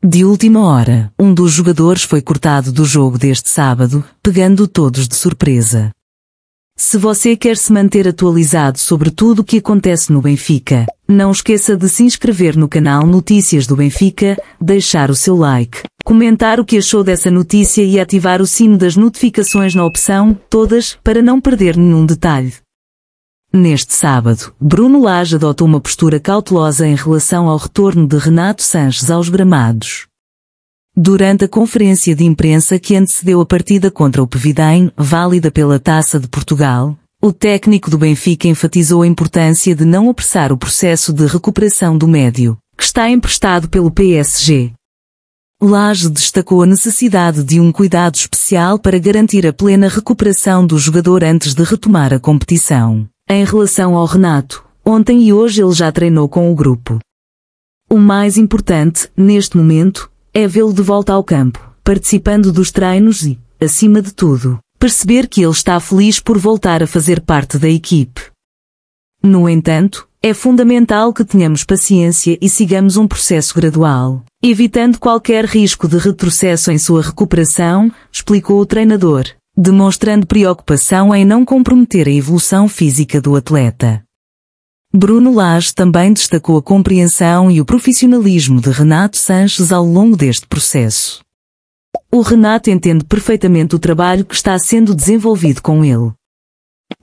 De última hora, um dos jogadores foi cortado do jogo deste sábado, pegando todos de surpresa. Se você quer se manter atualizado sobre tudo o que acontece no Benfica, não esqueça de se inscrever no canal Notícias do Benfica, deixar o seu like, comentar o que achou dessa notícia e ativar o sino das notificações na opção Todas para não perder nenhum detalhe. Neste sábado, Bruno Lage adotou uma postura cautelosa em relação ao retorno de Renato Sanches aos gramados. Durante a conferência de imprensa que antecedeu a partida contra o Pevidém, válida pela Taça de Portugal, o técnico do Benfica enfatizou a importância de não apressar o processo de recuperação do médio, que está emprestado pelo PSG. Lage destacou a necessidade de um cuidado especial para garantir a plena recuperação do jogador antes de retomar a competição. Em relação ao Renato, ontem e hoje ele já treinou com o grupo. O mais importante, neste momento, é vê-lo de volta ao campo, participando dos treinos e, acima de tudo, perceber que ele está feliz por voltar a fazer parte da equipe. No entanto, é fundamental que tenhamos paciência e sigamos um processo gradual, evitando qualquer risco de retrocesso em sua recuperação, explicou o treinador demonstrando preocupação em não comprometer a evolução física do atleta. Bruno Lage também destacou a compreensão e o profissionalismo de Renato Sanches ao longo deste processo. O Renato entende perfeitamente o trabalho que está sendo desenvolvido com ele.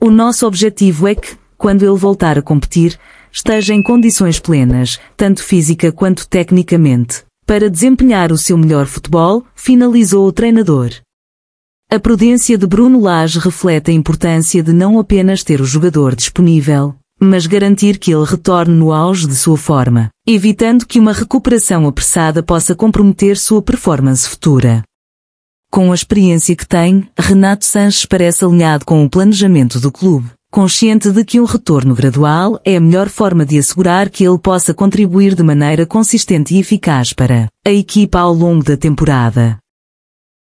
O nosso objetivo é que, quando ele voltar a competir, esteja em condições plenas, tanto física quanto tecnicamente, para desempenhar o seu melhor futebol, finalizou o treinador. A prudência de Bruno Lage reflete a importância de não apenas ter o jogador disponível, mas garantir que ele retorne no auge de sua forma, evitando que uma recuperação apressada possa comprometer sua performance futura. Com a experiência que tem, Renato Sanches parece alinhado com o planejamento do clube, consciente de que um retorno gradual é a melhor forma de assegurar que ele possa contribuir de maneira consistente e eficaz para a equipa ao longo da temporada.